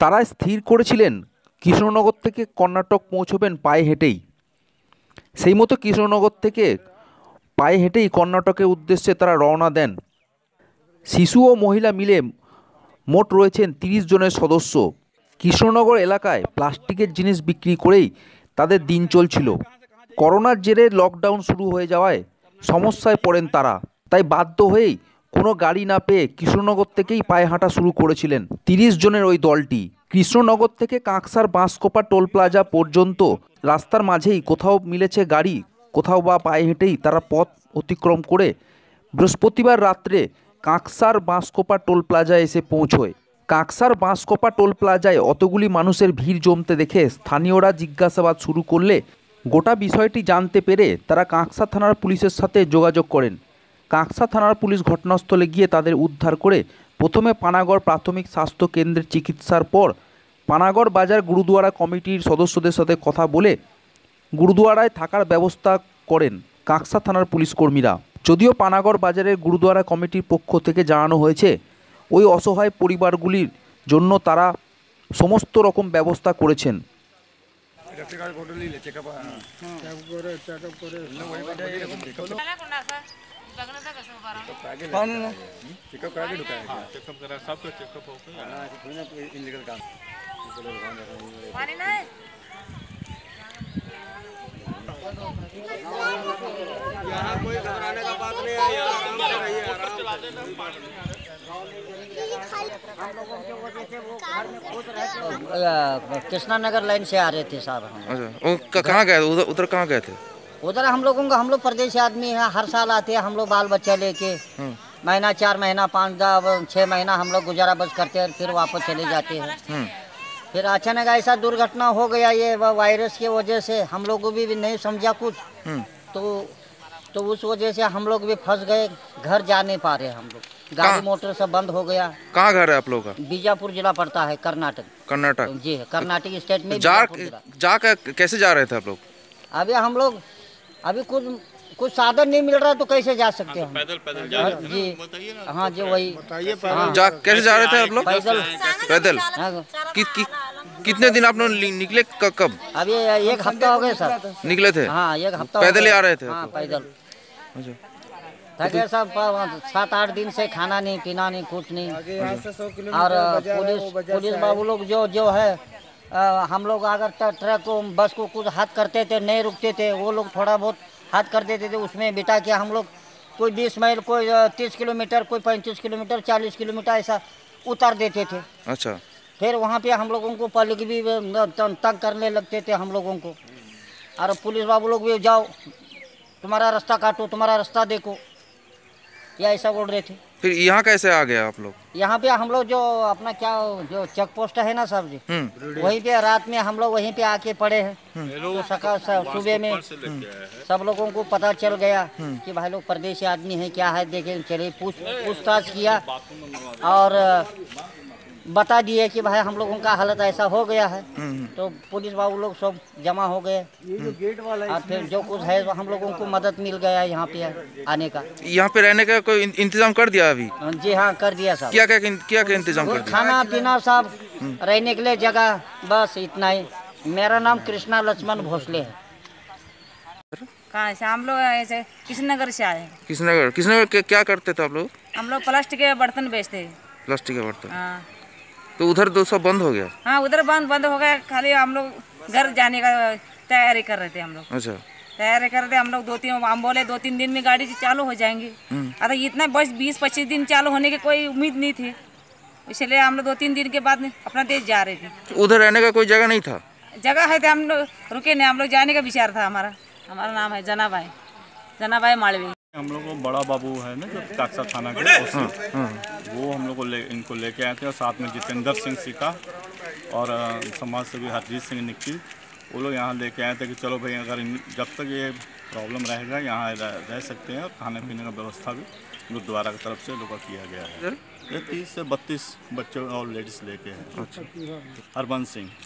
তারা স্থির করেছিলেন কৃষ্ণনগর থেকে কর্ণাটক পৌঁছবেন পায়ে হেঁটেই সেই মতো কৃষ্ণনগর থেকে পায়ে হেঁটেই কর্ণাটকের উদ্দেশ্যে তারা রওনা দেন শিশু ও মহিলা মিলে মোট রয়েছেন তিরিশ জনের সদস্য কৃষ্ণনগর এলাকায় প্লাস্টিকের জিনিস বিক্রি করেই তাদের দিন চলছিল করোনার জেরে লকডাউন শুরু হয়ে যাওয়ায় সমস্যায় পড়েন তারা তাই বাধ্য হয়েই কোনো গাড়ি না পেয়ে কৃষ্ণনগর থেকেই পায়ে হাঁটা শুরু করেছিলেন তিরিশ জনের ওই দলটি কৃষ্ণনগর থেকে কাঁকসার বাঁশকোপা টোল প্লাজা পর্যন্ত রাস্তার মাঝেই কোথাও মিলেছে গাড়ি কোথাও বা পায়ে হেঁটেই তারা পথ অতিক্রম করে বৃহস্পতিবার রাত্রে কাঁকসার বাঁশকোপা টোল প্লাজায় এসে পৌঁছয় কাঁকসার বাঁশকোপা টোল প্লাজায় অতগুলি মানুষের ভিড় জমতে দেখে স্থানীয়রা জিজ্ঞাসাবাদ শুরু করলে গোটা বিষয়টি জানতে পেরে তারা কাঁকসা থানার পুলিশের সাথে যোগাযোগ করেন কাঁকসা থানার পুলিশ ঘটনাস্থলে গিয়ে তাদের উদ্ধার করে প্রথমে পানাগড় প্রাথমিক স্বাস্থ্য কেন্দ্রের চিকিৎসার পর পানাগড় বাজার গুরুদুয়ারা কমিটির সদস্যদের সাথে কথা বলে গুরুদুয়ারায় থাকার ব্যবস্থা করেন কাঁকসা থানার পুলিশ কর্মীরা যদিও পানাগড় বাজারের গুরুদুয়ারা কমিটির পক্ষ থেকে জানানো হয়েছে ওই অসহায় পরিবারগুলির জন্য তারা সমস্ত রকম ব্যবস্থা করেছেন চেক আপ হ্যাঁ। হ্যাঁ। করে চেক আপ করে हाँ, हाँ, हाँ, यहाँ कोई घबराने का बात नहीं है यहाँ काम कर रही है आराम चलाते हैं हम कृष्णा नगर लाइन से आ रहे थे साहब हम अच्छा, कहाँ गए थे उधर कहाँ गए थे उधर हम लोगों का हम लोग प्रदेश आदमी है हर साल आते हैं हम लोग बाल बच्चा लेके हम्म। महीना चार महीना पाँच छः महीना हम लोग गुजारा बस करते हैं फिर वापस चले जाते हैं हम्म। फिर अचानक ऐसा दुर्घटना हो गया ये वायरस की वजह से हम लोगों भी, भी नहीं समझा कुछ हम्म। तो तो उस वजह से हम लोग भी फंस गए घर जा नहीं पा रहे हम लोग गाड़ी मोटर सब बंद हो गया कहाँ घर है आप लोग का बीजापुर जिला पड़ता है कर्नाटक कर्नाटक जी कर्नाटक स्टेट में जा, जा कैसे जा रहे थे आप लोग अभी हम लोग अभी कुछ कुछ साधन नहीं मिल रहा तो कैसे जा हाँ, सकते तो हैं पैदल पैदल जा रहे हाँ, जी हाँ जी वही हाँ। जा कैसे जा रहे थे आप लोग पैदल पैदल कितने दिन आप लोग निकले कब अभी एक हफ्ता हो गया सर निकले थे हाँ एक हफ्ता पैदल ही आ रहे थे पैदल अच्छा। सात आठ दिन से खाना नहीं पीना नहीं कुछ नहीं और पुलिस पुलिस बाबू लोग जो जो है हम लोग अगर ट्रक को बस को कुछ हाथ करते थे नहीं रुकते थे वो लोग थोड़ा बहुत हाथ कर देते थे उसमें बिठा के हम लोग कोई बीस माइल कोई तीस किलोमीटर कोई पैंतीस किलोमीटर चालीस किलोमीटर ऐसा उतार देते थे अच्छा फिर वहाँ पे हम लोगों को पब्लिक भी तंग करने लगते थे हम लोगों को और पुलिस बाबू लोग भी जाओ तुम्हारा रास्ता काटो तुम्हारा रास्ता देखो या ऐसा बोल रहे थे फिर यहाँ कैसे आ गया आप लोग यहाँ पे हम लोग जो अपना क्या जो चेक पोस्ट है ना सर जी हम्म। वही पे रात में हम लोग वहीं पे आके पड़े हैं हम्म। सका मतलब सुबह में सब लोगों को पता चल गया हम्म। कि भाई लोग परदेशी आदमी है क्या है देखे चले पूछताछ किया और बता दिए कि भाई हम लोगों का हालत ऐसा हो गया है हम्म, हम्म। तो पुलिस बाबू लोग सब जमा हो गए ये जो गेट हम्म। वाला है फिर जो कुछ है हम लोगों को मदद मिल गया है यहाँ पे आने का यहाँ पे रहने का कोई इंतजाम कर दिया अभी हाँ जी हाँ कर दिया साहब क्या क्या क्या क्या इंतजाम कर खाना पीना साहब रहने के लिए जगह बस इतना ही मेरा नाम कृष्णा लक्ष्मण भोसले है कहाँ से हम लोग ऐसे किशनगर से आए किशनगर किशनगर क्या करते थे आप लोग हम लोग प्लास्टिक के बर्तन बेचते प्लास्टिक के बर्तन हाँ। तो उधर दो सौ बंद हो गया हाँ उधर बंद बंद हो गया खाली हम लोग घर जाने का तैयारी कर रहे थे हम लोग अच्छा तैयारी कर रहे थे हम लोग दो तीन हम बोले दो तीन दिन में गाड़ी चालू हो जाएंगी हम्म। अरे इतना बस बीस पच्चीस दिन चालू होने की कोई उम्मीद नहीं थी इसलिए हम लोग दो तीन दिन के बाद अपना देश जा रहे थे तो उधर रहने का कोई जगह नहीं था जगह है तो हम लोग रुके नहीं हम लोग जाने का विचार था हमारा हमारा नाम है जना भाई जना भाई मालवी हम लोग बड़ा बाबू है ना जो काक्सा थाना के हाँ, हाँ। वो हम लोग को ले इनको लेके आए थे और साथ में जितेंद्र सिंह सीखा और समाज सेवी हरजीत सिंह निक्की वो लोग यहाँ लेके आए थे कि चलो भाई अगर जब तक ये प्रॉब्लम रहेगा यहाँ रह, रह सकते हैं और खाने पीने का व्यवस्था भी गुरुद्वारा की तरफ से लोग किया गया है ये तीस से बत्तीस बच्चे और लेडीज़ लेके हैं अच्छा। हरबंस सिंह